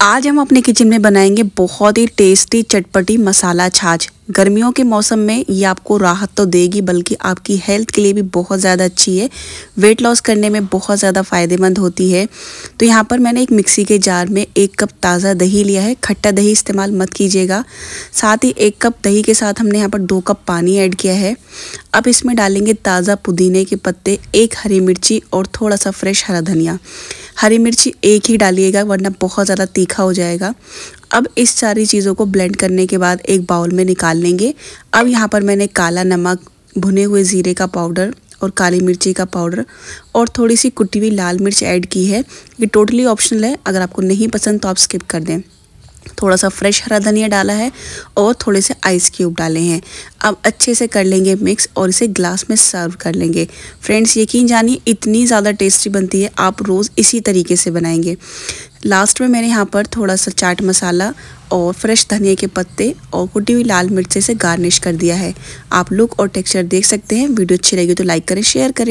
आज हम अपने किचन में बनाएंगे बहुत ही टेस्टी चटपटी मसाला छाछ गर्मियों के मौसम में ये आपको राहत तो देगी बल्कि आपकी हेल्थ के लिए भी बहुत ज़्यादा अच्छी है वेट लॉस करने में बहुत ज़्यादा फ़ायदेमंद होती है तो यहाँ पर मैंने एक मिक्सी के जार में एक कप ताज़ा दही लिया है खट्टा दही इस्तेमाल मत कीजिएगा साथ ही एक कप दही के साथ हमने यहाँ पर दो कप पानी ऐड किया है अब इसमें डालेंगे ताज़ा पुदीने के पत्ते एक हरी मिर्ची और थोड़ा सा फ्रेश हरा धनिया हरी मिर्ची एक ही डालिएगा वरना बहुत ज़्यादा तीखा हो जाएगा अब इस सारी चीज़ों को ब्लेंड करने के बाद एक बाउल में निकाल लेंगे अब यहाँ पर मैंने काला नमक भुने हुए ज़ीरे का पाउडर और काली मिर्ची का पाउडर और थोड़ी सी कुटी हुई लाल मिर्च ऐड की है ये टोटली ऑप्शनल है अगर आपको नहीं पसंद तो आप स्किप कर दें थोड़ा सा फ्रेश हरा धनिया डाला है और थोड़े से आइस क्यूब डाले हैं अब अच्छे से कर लेंगे मिक्स और इसे ग्लास में सर्व कर लेंगे फ्रेंड्स यकीन जानिए इतनी ज़्यादा टेस्टी बनती है आप रोज़ इसी तरीके से बनाएंगे लास्ट में मैंने यहाँ पर थोड़ा सा चाट मसाला और फ्रेश धनिया के पत्ते और कुटी हुई लाल मिर्च से गार्निश कर दिया है आप लुक और टेक्सचर देख सकते हैं वीडियो अच्छी लगी तो लाइक करें शेयर करें